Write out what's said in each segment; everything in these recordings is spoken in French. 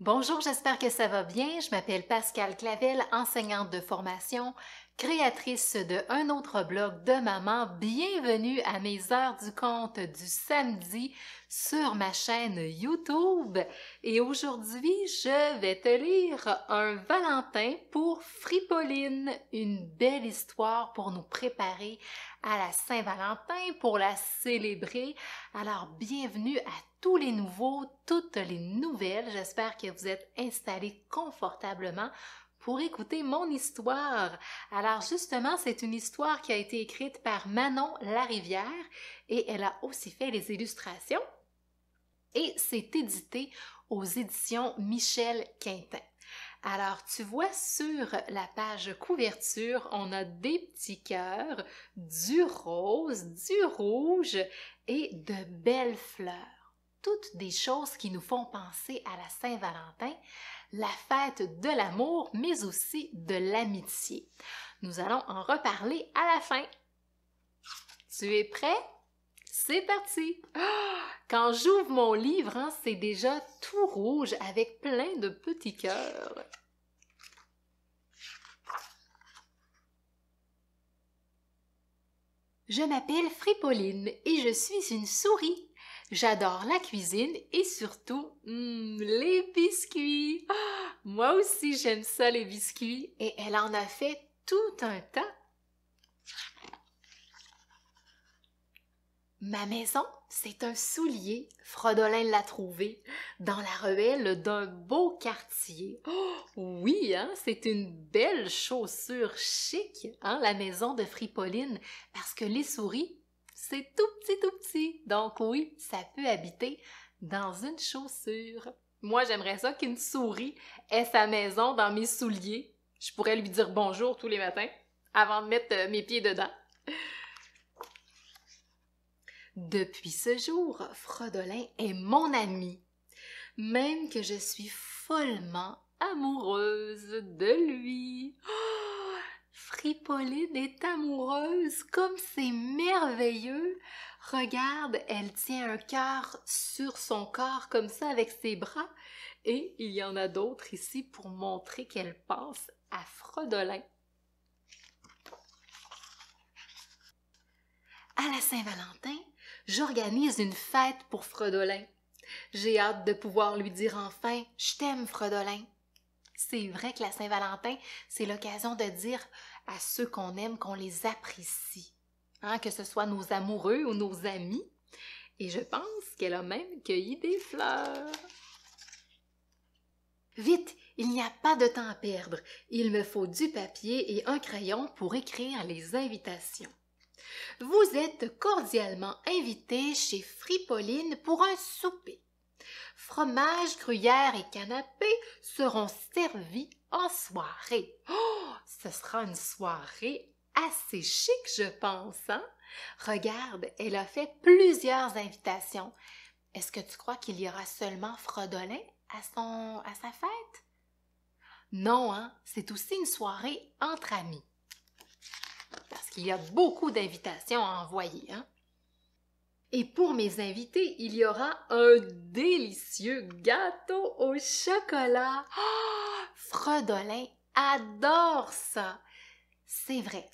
Bonjour, j'espère que ça va bien. Je m'appelle Pascal Clavel, enseignante de formation créatrice de un autre blog de maman, bienvenue à mes heures du compte du samedi sur ma chaîne YouTube. Et aujourd'hui, je vais te lire un Valentin pour Fripoline, une belle histoire pour nous préparer à la Saint-Valentin, pour la célébrer. Alors, bienvenue à tous les nouveaux, toutes les nouvelles. J'espère que vous êtes installés confortablement pour écouter mon histoire. Alors justement, c'est une histoire qui a été écrite par Manon Larivière et elle a aussi fait les illustrations et c'est édité aux éditions Michel Quintin. Alors, tu vois sur la page couverture, on a des petits cœurs, du rose, du rouge et de belles fleurs. Toutes des choses qui nous font penser à la Saint-Valentin, la fête de l'amour, mais aussi de l'amitié. Nous allons en reparler à la fin. Tu es prêt? C'est parti! Quand j'ouvre mon livre, hein, c'est déjà tout rouge avec plein de petits cœurs. Je m'appelle Fripoline et je suis une souris. J'adore la cuisine et surtout hmm, les biscuits. moi aussi j'aime ça les biscuits et elle en a fait tout un tas. Ma maison, c'est un soulier. Frodolin l'a trouvé dans la ruelle d'un beau quartier. oui, hein, c'est une belle chaussure chic, hein, la maison de Fripoline, parce que les souris c'est tout petit, tout petit. Donc oui, ça peut habiter dans une chaussure. Moi, j'aimerais ça qu'une souris ait sa maison dans mes souliers. Je pourrais lui dire bonjour tous les matins avant de mettre euh, mes pieds dedans. Depuis ce jour, Fredolin est mon ami, même que je suis follement amoureuse de lui. Oh! Hippolyte est amoureuse, comme c'est merveilleux. Regarde, elle tient un cœur sur son corps comme ça avec ses bras. Et il y en a d'autres ici pour montrer qu'elle pense à Fredolin. À la Saint-Valentin, j'organise une fête pour Fredolin. J'ai hâte de pouvoir lui dire enfin Je t'aime, Fredolin. C'est vrai que la Saint-Valentin, c'est l'occasion de dire à ceux qu'on aime, qu'on les apprécie, hein, que ce soit nos amoureux ou nos amis. Et je pense qu'elle a même cueilli des fleurs. Vite, il n'y a pas de temps à perdre. Il me faut du papier et un crayon pour écrire les invitations. Vous êtes cordialement invité chez Fripoline pour un souper. Fromage, gruyère et canapé seront servis soirée. Oh, ce sera une soirée assez chic, je pense, hein? Regarde, elle a fait plusieurs invitations. Est-ce que tu crois qu'il y aura seulement Fredolin à, son, à sa fête? Non, hein? C'est aussi une soirée entre amis. Parce qu'il y a beaucoup d'invitations à envoyer, hein? Et pour mes invités, il y aura un délicieux gâteau au chocolat. Oh, Fredolin adore ça. C'est vrai.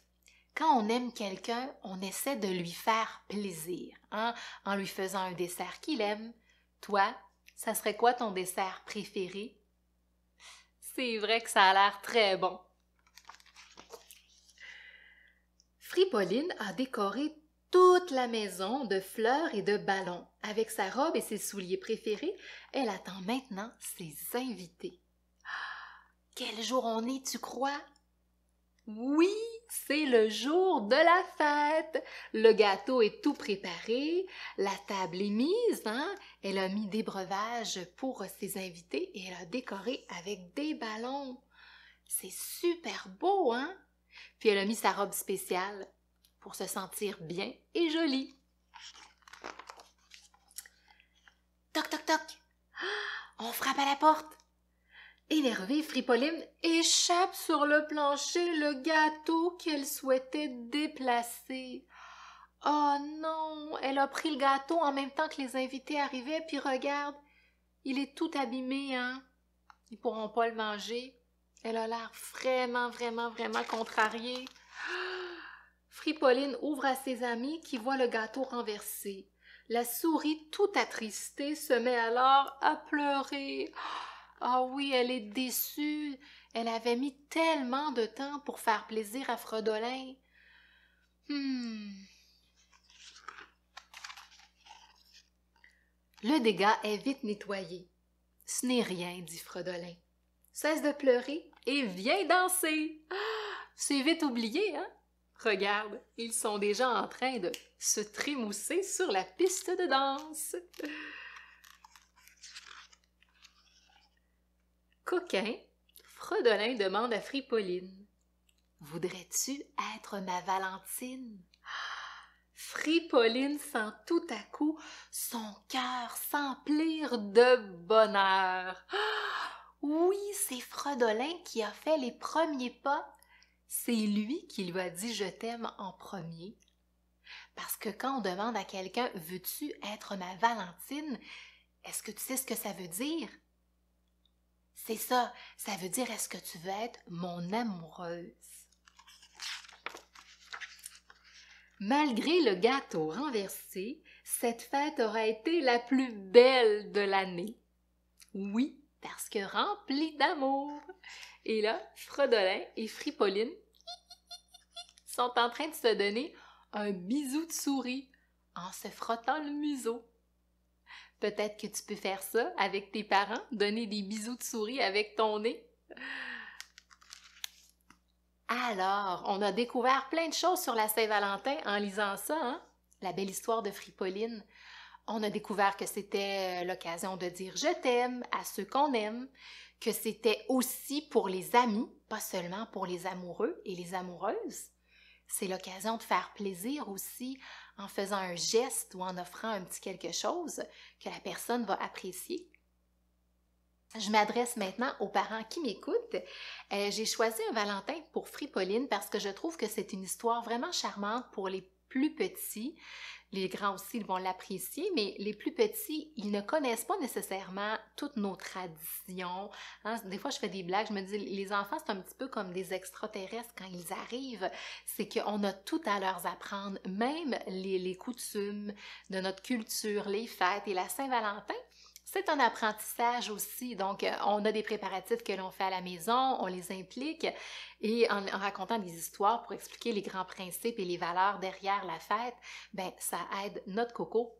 Quand on aime quelqu'un, on essaie de lui faire plaisir, hein, en lui faisant un dessert qu'il aime. Toi, ça serait quoi ton dessert préféré? C'est vrai que ça a l'air très bon. Fripoline a décoré toute la maison de fleurs et de ballons. Avec sa robe et ses souliers préférés, elle attend maintenant ses invités. Quel jour on est, tu crois? Oui, c'est le jour de la fête. Le gâteau est tout préparé, la table est mise, hein? Elle a mis des breuvages pour ses invités et elle a décoré avec des ballons. C'est super beau, hein? Puis elle a mis sa robe spéciale pour se sentir bien et jolie. Toc toc toc. On frappe à la porte. Énervée, Fripoline échappe sur le plancher le gâteau qu'elle souhaitait déplacer. Oh non, elle a pris le gâteau en même temps que les invités arrivaient, puis regarde, il est tout abîmé, hein. Ils pourront pas le manger. Elle a l'air vraiment, vraiment, vraiment contrariée. Fripoline ouvre à ses amis qui voient le gâteau renversé. La souris, tout attristée, se met alors à pleurer. Ah oui, elle est déçue. Elle avait mis tellement de temps pour faire plaisir à Fredolin. Hmm. Le dégât est vite nettoyé. Ce n'est rien, dit Fredolin. Cesse de pleurer et viens danser. Ah, c'est vite oublié, hein? Regarde, ils sont déjà en train de se trémousser sur la piste de danse. Coquin, Fredolin demande à Fripoline Voudrais-tu être ma Valentine Fripoline sent tout à coup son cœur s'emplir de bonheur. Oui, c'est Fredolin qui a fait les premiers pas. C'est lui qui lui a dit je t'aime en premier. Parce que quand on demande à quelqu'un veux-tu être ma Valentine, est-ce que tu sais ce que ça veut dire? C'est ça. Ça veut dire est-ce que tu veux être mon amoureuse? Malgré le gâteau renversé, cette fête aura été la plus belle de l'année. Oui, parce que remplie d'amour. Et là, Fredolin et Fripoline sont en train de se donner un bisou de souris en se frottant le museau. Peut-être que tu peux faire ça avec tes parents, donner des bisous de souris avec ton nez. Alors, on a découvert plein de choses sur la Saint-Valentin en lisant ça, hein? La belle histoire de Frippoline. On a découvert que c'était euh, l'occasion de dire je t'aime à ceux qu'on aime, que c'était aussi pour les amis, pas seulement pour les amoureux et les amoureuses. C'est l'occasion de faire plaisir aussi en faisant un geste ou en offrant un petit quelque chose que la personne va apprécier. Je m'adresse maintenant aux parents qui m'écoutent. Euh, j'ai choisi un Valentin pour Fripoline parce que je trouve que c'est une histoire vraiment charmante pour les plus petits. Les grands aussi ils vont l'apprécier, mais les plus petits, ils ne connaissent pas nécessairement toutes nos traditions. Hein, des fois, je fais des blagues, je me dis, les enfants, c'est un petit peu comme des extraterrestres quand ils arrivent. C'est qu'on a tout à leur apprendre, même les coutumes de notre culture, les fêtes et la Saint-Valentin, c'est un apprentissage aussi, donc euh, on a des préparatifs que l'on fait à la maison, on les implique et en, racontant des histoires pour expliquer les grands principes et les valeurs derrière la fête, ben ça aide notre coco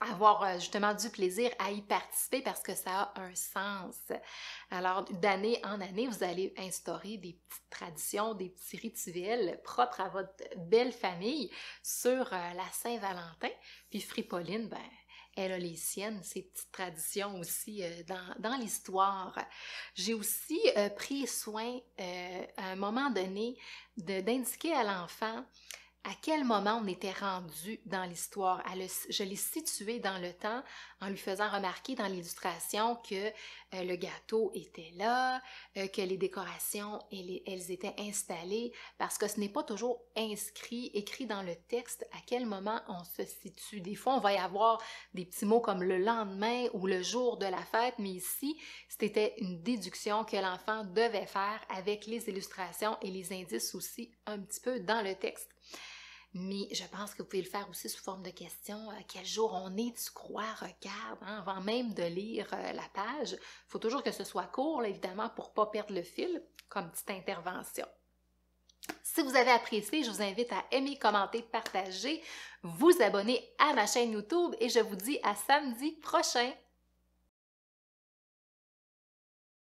à avoir euh, justement du plaisir à y participer parce que ça a un sens. Alors, d'année en année, vous allez instaurer des petites traditions, des petits rituels propres à votre belle famille sur euh, la Saint-Valentin. Puis Fripoline, ben, elle a les siennes, petites traditions aussi euh, dans, l'histoire. J'ai aussi euh, pris soin euh, à un moment donné d'indiquer à l'enfant à quel moment on était rendu dans l'histoire. Je l'ai situé dans le temps en lui faisant remarquer dans l'illustration que euh, le gâteau était là, euh, que les décorations, elles étaient installées, parce que ce n'est pas toujours inscrit, écrit dans le texte à quel moment on se situe. Des fois, on va y avoir des petits mots comme le lendemain ou le jour de la fête, mais ici, c'était une déduction que l'enfant devait faire avec les illustrations et les indices aussi un petit peu dans le texte mais je pense que vous pouvez le faire aussi sous forme de question. Euh, quel jour on est, tu crois, regarde, hein, avant même de lire euh, la page. Il faut toujours que ce soit court, évidemment, pour pas perdre le fil, comme petite intervention. Si vous avez apprécié, je vous invite à aimer, commenter, partager, vous abonner à ma chaîne YouTube et je vous dis à samedi prochain.